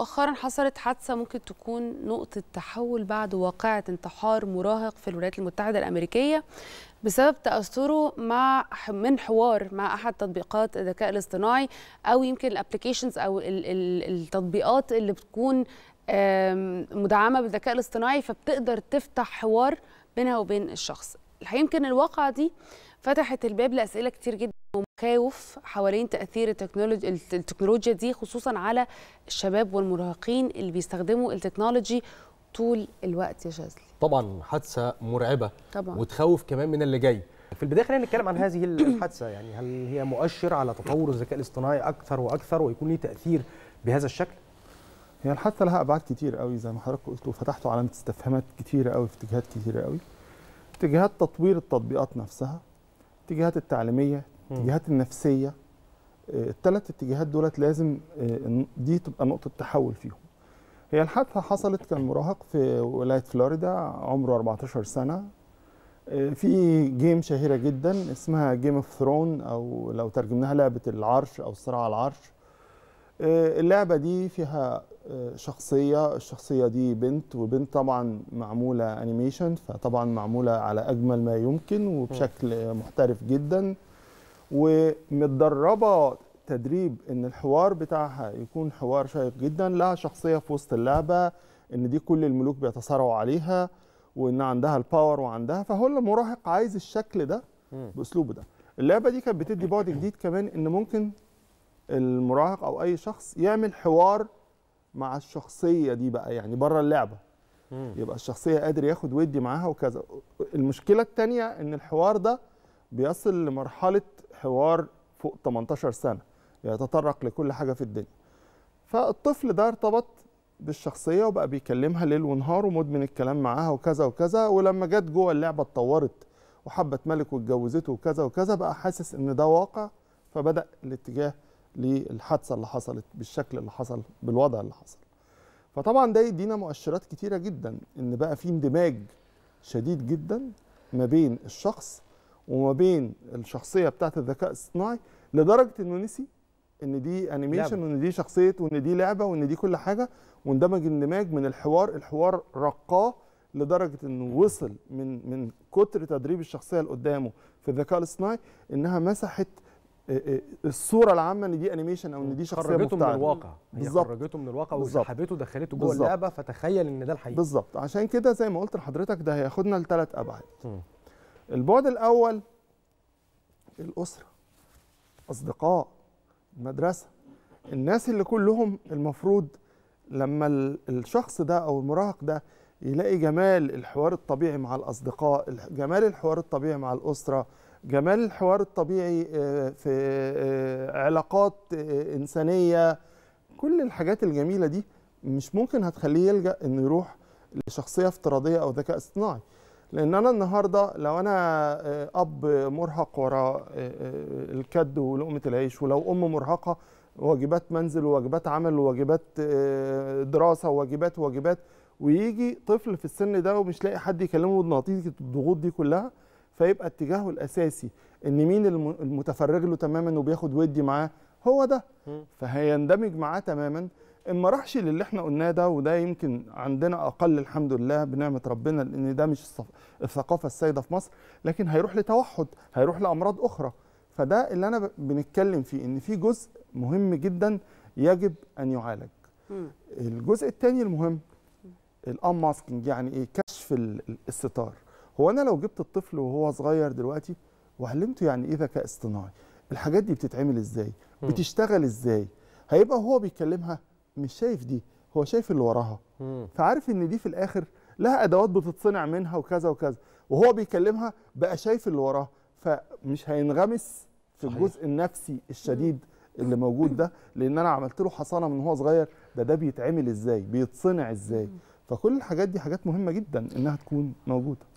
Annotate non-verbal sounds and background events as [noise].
مؤخرا حصلت حادثة ممكن تكون نقطة تحول بعد واقعة انتحار مراهق في الولايات المتحدة الأمريكية بسبب تأثره مع من حوار مع أحد تطبيقات الذكاء الاصطناعي أو يمكن الابلكيشنز أو التطبيقات اللي بتكون مدعمة بالذكاء الاصطناعي فبتقدر تفتح حوار بينها وبين الشخص يمكن الواقعة دي فتحت الباب لأسئلة كتير جدا تخوف حوالين تاثير التكنولوجيا التكنولوجيا دي خصوصا على الشباب والمراهقين اللي بيستخدموا التكنولوجي طول الوقت يا شاذلي طبعا حادثه مرعبه طبعا وتخوف كمان من اللي جاي في البدايه خلينا نتكلم عن هذه الحادثه يعني هل هي مؤشر على تطور الذكاء الاصطناعي اكثر واكثر ويكون ليه تاثير بهذا الشكل هي يعني الحادثه لها ابعاد كتير قوي زي ما حضرتك قلت وفتحتوا علامه استفهامات كتيره قوي في اتجاهات كتيره قوي اتجاهات تطوير التطبيقات نفسها اتجاهات التعليميه الاتجاهات النفسيه آه، الثلاث اتجاهات دولت لازم آه، دي تبقى نقطه تحول فيهم هي الحادثه حصلت كان مراهق في ولايه فلوريدا عمره 14 سنه آه، في جيم شهيره جدا اسمها جيم اوف ثرون او لو ترجمناها لعبه العرش او الصراع على العرش اللعبه دي فيها شخصيه الشخصيه دي بنت وبنت طبعا معموله انيميشن فطبعا معموله على اجمل ما يمكن وبشكل محترف جدا ومتدربه تدريب ان الحوار بتاعها يكون حوار شيق جدا لها شخصيه في وسط اللعبه ان دي كل الملوك بيتصارعوا عليها وان عندها الباور وعندها فهو المراهق عايز الشكل ده باسلوبه ده اللعبه دي كانت بتدي بعد [coughs] جديد كمان ان ممكن المراهق او اي شخص يعمل حوار مع الشخصيه دي بقى يعني بره اللعبه يبقى الشخصيه قادر ياخد ودي معاها وكذا المشكله الثانيه ان الحوار ده بيصل لمرحله حوار فوق 18 سنه يتطرق يعني لكل حاجه في الدنيا فالطفل ده ارتبط بالشخصيه وبقى بيكلمها ليل ونهار ومدمن الكلام معاها وكذا وكذا ولما جت جوه اللعبه اتطورت وحبت ملك واتجوزته وكذا وكذا بقى حاسس ان ده واقع فبدا الاتجاه للحادثه اللي حصلت بالشكل اللي حصل بالوضع اللي حصل فطبعا ده يدينا مؤشرات كتيره جدا ان بقى في اندماج شديد جدا ما بين الشخص وما بين الشخصيه بتاعت الذكاء الاصطناعي لدرجه انه نسي ان دي انيميشن وان دي شخصيه وان دي لعبه وان دي كل حاجه واندمج اندماج من الحوار الحوار رقاه لدرجه انه وصل من من كتر تدريب الشخصيه اللي قدامه في الذكاء الاصطناعي انها مسحت آه، آه، الصوره العامه ان دي انيميشن او ان دي شخصيه خرجته من الواقع بالظبط خرجته من الواقع وسحبته دخلته جوه اللعبه فتخيل ان ده الحقيقه بالظبط عشان كده زي ما قلت لحضرتك ده هياخدنا لثلاث ابعاد البعد الاول الاسره اصدقاء المدرسه الناس اللي كلهم المفروض لما الشخص ده او المراهق ده يلاقي جمال الحوار الطبيعي مع الاصدقاء جمال الحوار الطبيعي مع الاسره جمال الحوار الطبيعي آه، في آه، علاقات آه، انسانيه كل الحاجات الجميله دي مش ممكن هتخليه يلجا انه يروح لشخصيه افتراضيه او ذكاء اصطناعي لان انا النهارده لو انا آه، اب مرهق وراء آه، آه، الكد ولقمه العيش ولو ام مرهقه واجبات منزل وواجبات عمل وواجبات دراسه وواجبات واجبات ويجي طفل في السن ده ومش لاقي حد يكلمه بنتيجه الضغوط دي كلها فيبقى اتجاهه الاساسي ان مين المتفرغ له تماما وبياخد ودي معاه هو ده فهيندمج معاه تماما ما راحش للي احنا قلناه ده وده يمكن عندنا اقل الحمد لله بنعمه ربنا لان ده مش الثقافه السائده في مصر لكن هيروح لتوحد هيروح لامراض اخرى فده اللي انا بنتكلم فيه ان في جزء مهم جدا يجب ان يعالج الجزء الثاني المهم الان ماسكينج يعني ايه كشف الستار هو انا لو جبت الطفل وهو صغير دلوقتي وعلمته يعني ايه ذكاء اصطناعي الحاجات دي بتتعمل ازاي بتشتغل ازاي هيبقى هو بيكلمها مش شايف دي هو شايف اللي وراها فعارف ان دي في الاخر لها ادوات بتتصنع منها وكذا وكذا وهو بيكلمها بقى شايف اللي وراها فمش هينغمس في الجزء النفسي الشديد اللي موجود ده لان انا عملت له حصانه من هو صغير ده ده بيتعمل ازاي بيتصنع ازاي فكل الحاجات دي حاجات مهمه جدا انها تكون موجوده